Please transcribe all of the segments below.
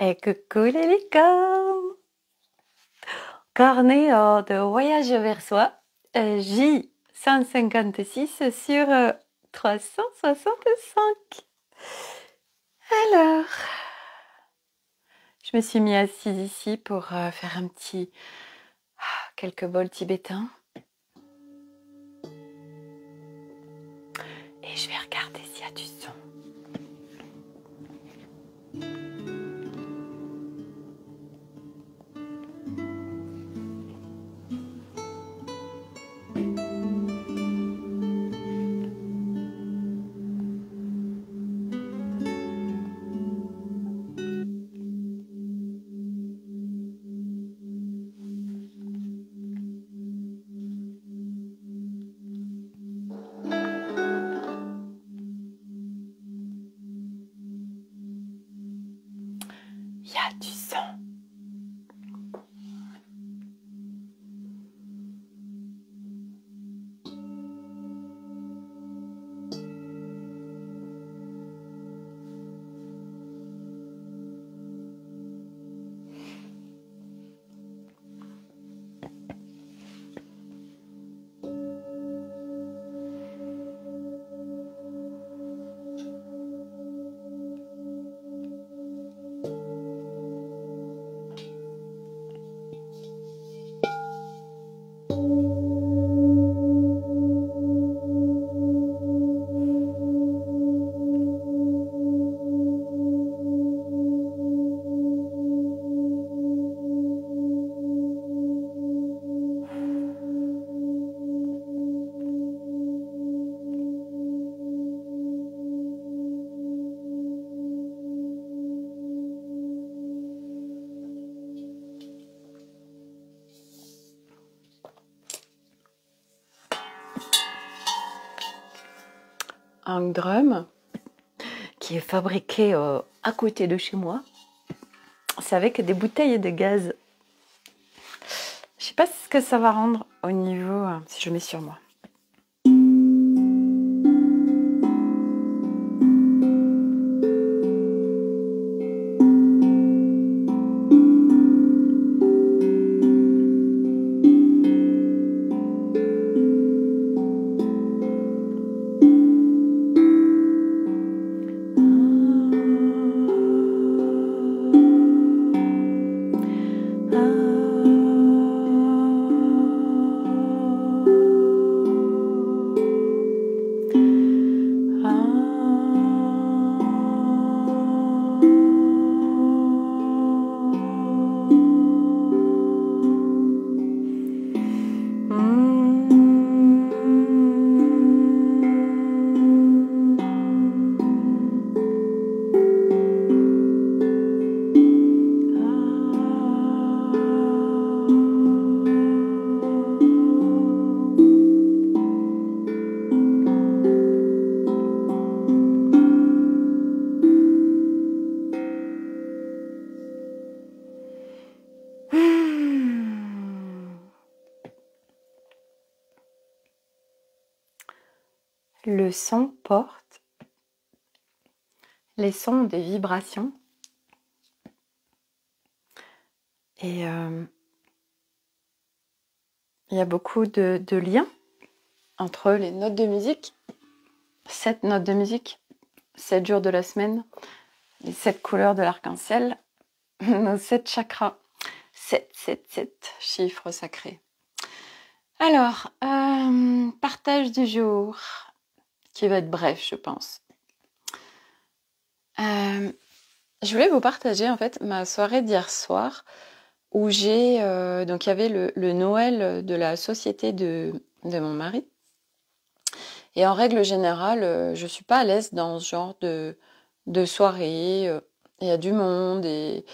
Et coucou les licornes Cornéo de Voyage vers soi, J156 sur 365. Euh, Alors, je me suis mis assise ici pour euh, faire un petit... Ah, quelques bols tibétains. Un drum qui est fabriqué euh, à côté de chez moi. C'est avec des bouteilles de gaz. Je sais pas ce que ça va rendre au niveau, hein, si je mets sur moi. Le son porte les sons des vibrations et euh, il y a beaucoup de, liens entre les notes de musique, sept notes de musique, sept jours de la semaine, les sept couleurs de l'arc-en-ciel, nos sept chakras, sept, sept, sept chiffres sacrés. Alors, euh, partage du jour qui va être bref, je pense. Euh, je voulais vous partager en fait ma soirée d'hier soir où j'ai euh, donc il y avait le, Noël de la société de, mon mari. Et en règle générale, euh, je ne suis pas à l'aise dans ce genre de, de soirée. Il y a du monde et,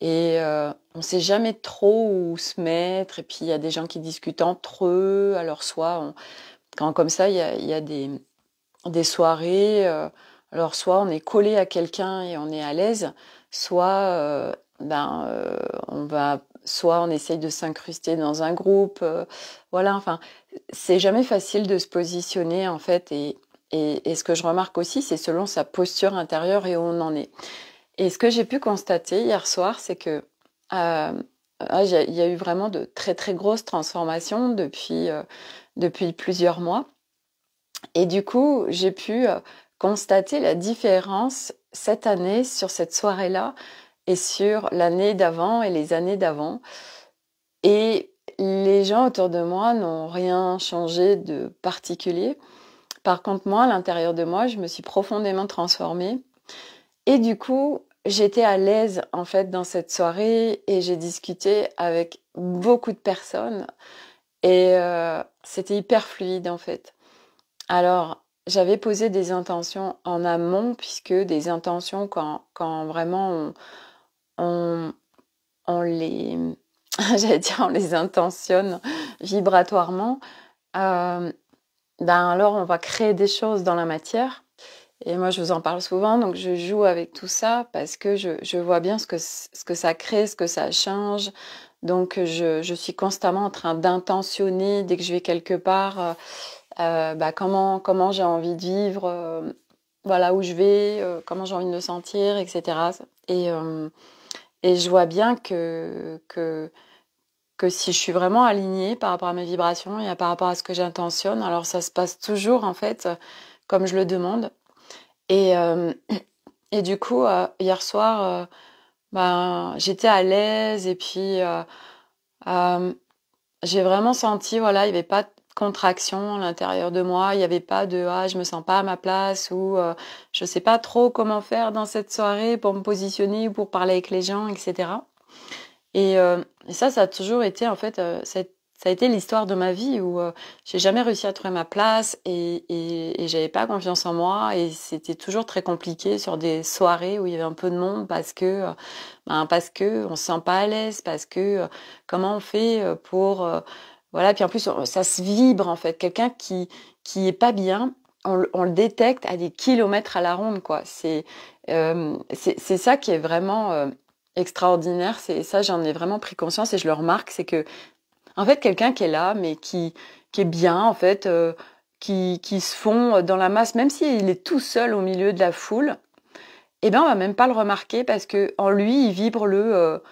et on ne sait jamais trop où se mettre. Et puis il y a des gens qui discutent entre eux. Alors soit quand comme ça, il y a des, des soirées. Euh, alors soit on est collé à quelqu'un et on est à l'aise, soit euh, ben euh, on va soit on essaye de s'incruster dans un groupe. voilà, enfin, c'est jamais facile de se positionner en fait. Et, et, ce que je remarque aussi, c'est selon sa posture intérieure et où on en est. Et ce que j'ai pu constater hier soir, c'est que euh, ah, il y a eu vraiment de très très grosses transformations depuis, depuis plusieurs mois. Et du coup, j'ai pu euh, constater la différence cette année sur cette soirée-là et sur l'année d'avant et les années d'avant. Et les gens autour de moi n'ont rien changé de particulier. Par contre, moi, à l'intérieur de moi, je me suis profondément transformée. Et du coup, j'étais à l'aise, en fait, dans cette soirée et j'ai discuté avec beaucoup de personnes. Et euh, c'était hyper fluide, en fait. Alors, j'avais posé des intentions en amont, puisque des intentions, quand, quand vraiment on, on, on les, j'allais dire, on les intentionne vibratoirement, euh, ben alors on va créer des choses dans la matière. Et moi, je vous en parle souvent, donc je joue avec tout ça parce que je, je vois bien ce que, ce que ça crée, ce que ça change. Donc, je, je suis constamment en train d'intentionner dès que je vais quelque part. Euh, euh, bah, comment, comment j'ai envie de vivre, euh, voilà où je vais, euh, comment j'ai envie de me sentir, etc. Et, et je vois bien que, que, que, si je suis vraiment alignée par rapport à mes vibrations et par rapport à ce que j'intentionne, alors ça se passe toujours en fait comme je le demande. Et, et du coup, hier soir, bah, j'étais à l'aise et puis j'ai vraiment senti, voilà, il n'y avait pas contraction à l'intérieur de moi. Il n'y avait pas de ah je me sens pas à ma place ou je euh, je sais pas trop comment faire dans cette soirée pour me positionner ou pour parler avec les gens, etc. Euh, et, ça, ça a toujours été en fait euh, ça a été l'histoire de ma vie où j'ai jamais réussi à trouver ma place et, et, et j'avais pas confiance en moi et c'était toujours très compliqué sur des soirées où il y avait un peu de monde parce que ben, parce que on se sent pas à l'aise parce que comment on fait pour voilà, puis en plus, ça se vibre en fait. Quelqu'un qui qui est pas bien, on, le détecte à des kilomètres à la ronde, quoi. C'est euh, c'est ça qui est vraiment euh, extraordinaire. C'est ça, j'en ai vraiment pris conscience et je le remarque, c'est que en fait, quelqu'un qui est là, mais qui qui est bien, en fait, euh, qui qui se fond dans la masse, même s'il est tout seul au milieu de la foule, eh bien, on va même pas le remarquer parce que en lui, il vibre le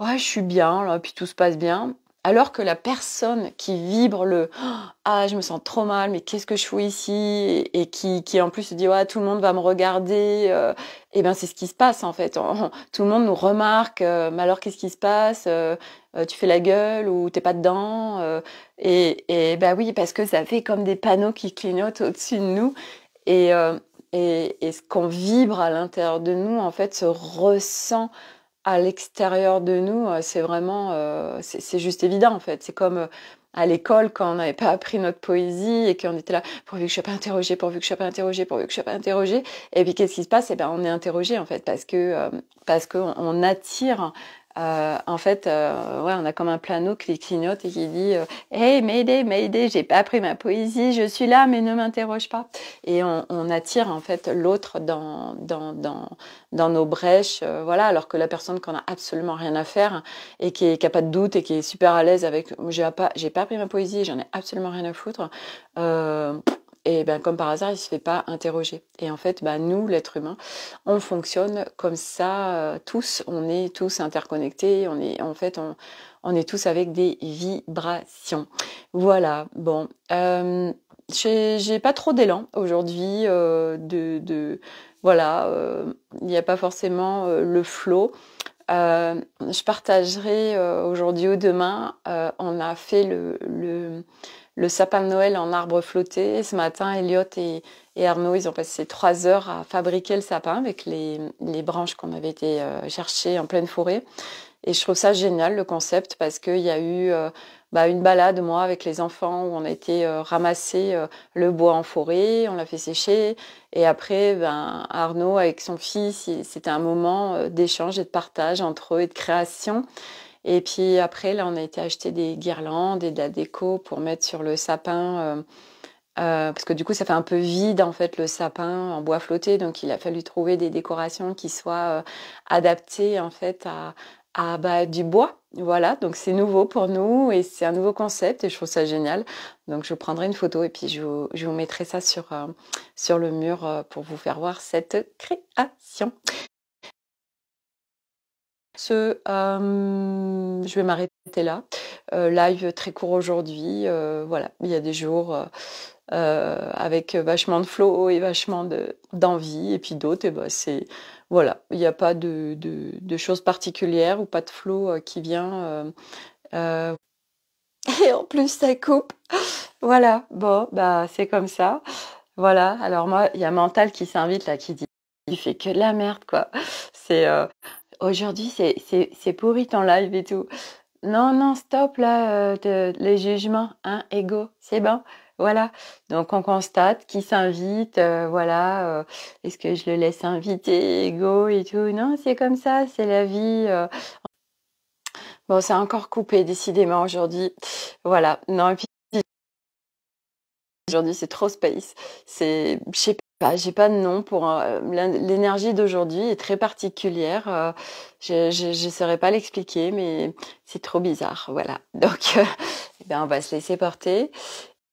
ouais, je suis bien, là, puis tout se passe bien alors que la personne qui vibre le ah je me sens trop mal mais qu'est-ce que je fais ici et, qui, qui, en plus se dit tout le monde va me regarder et euh, eh ben, c'est ce qui se passe en fait tout le monde nous remarque euh, mais alors qu'est-ce qui se passe euh, tu fais la gueule ou t'es pas dedans et, ben oui parce que ça fait comme des panneaux qui clignotent au-dessus de nous et, et ce qu'on vibre à l'intérieur de nous en fait se ressent à l'extérieur de nous, euh, c'est vraiment, euh, c'est juste évident en fait. C'est comme euh, à l'école quand on n'avait pas appris notre poésie et qu'on était là pourvu que je sois pas interrogé, pourvu que je sois pas interrogé, pourvu que je sois pas interrogé. Et puis qu'est-ce qui se passe Eh ben on est interrogé en fait parce que parce qu'on attire euh, en fait, euh, ouais, on a comme un plano qui clignote et qui dit euh, Hey, Mayday, Mayday, j'ai pas pris ma poésie, je suis là, mais ne m'interroge pas. Et on, attire en fait l'autre dans, dans, dans, nos brèches, euh, voilà, alors que la personne qu'on a absolument rien à faire et qui n'a pas de doute et qui est super à l'aise avec J'ai pas, j'ai pas appris ma poésie, j'en ai absolument rien à foutre. Et ben, comme par hasard, il ne se fait pas interroger. Et en fait, ben, nous, l'être humain, on fonctionne comme ça euh, tous. On est tous interconnectés. On est, en fait, on, est tous avec des vibrations. Voilà. Bon. Euh, je j'ai pas trop d'élan aujourd'hui euh, de, voilà il n'y a pas forcément le flot. je partagerai aujourd'hui ou demain. on a fait le, le, le sapin de Noël en arbre flotté. Ce matin, Elliot et, Arnaud, ils ont passé trois heures à fabriquer le sapin avec les, branches qu'on avait été euh, chercher en pleine forêt. Et je trouve ça génial le concept parce qu'il y a eu euh, bah, une balade, moi, avec les enfants où on a été euh, ramasser le bois en forêt, on l'a fait sécher. Et après, ben, Arnaud, avec son fils, c'était un moment d'échange et de partage entre eux et de création. Et puis après, là, on a été acheter des guirlandes et de la déco pour mettre sur le sapin. Euh, euh, parce que du coup, ça fait un peu vide en fait le sapin en bois flotté, donc il a fallu trouver des décorations qui soient euh, adaptées en fait à, à bah, du bois. Voilà, donc c'est nouveau pour nous et c'est un nouveau concept et je trouve ça génial. Donc je prendrai une photo et puis je vous, mettrai ça sur, sur le mur pour vous faire voir cette création. Ce, je vais m'arrêter là. Euh, live très court aujourd'hui. Euh, voilà, il y a des jours euh, avec vachement de flow et vachement d'envie, et puis d'autres, et ben c'est voilà, il n'y a pas de, choses particulières ou pas de flow qui vient. et en plus, ça coupe. voilà, bon, bah c'est comme ça. Voilà, alors moi, il y a mental qui s'invite là, qui dit il fait que de la merde, quoi. C'est aujourd'hui c'est pourri ton live et tout. Non, non, stop là, euh, le jugement, hein, ego, c'est bon. Voilà. Donc on constate qui s'invite, euh, voilà. Euh, est-ce que je le laisse inviter, ego et tout Non, c'est comme ça, c'est la vie. Euh. Bon, c'est encore coupé décidément aujourd'hui. Voilà. Non, et puis aujourd'hui c'est trop space. C'est, je sais bah, j'ai pas de nom pour euh, l'énergie d'aujourd'hui est très particulière. Euh, je, ne saurais pas l'expliquer, mais c'est trop bizarre, voilà. Donc, eh ben on va se laisser porter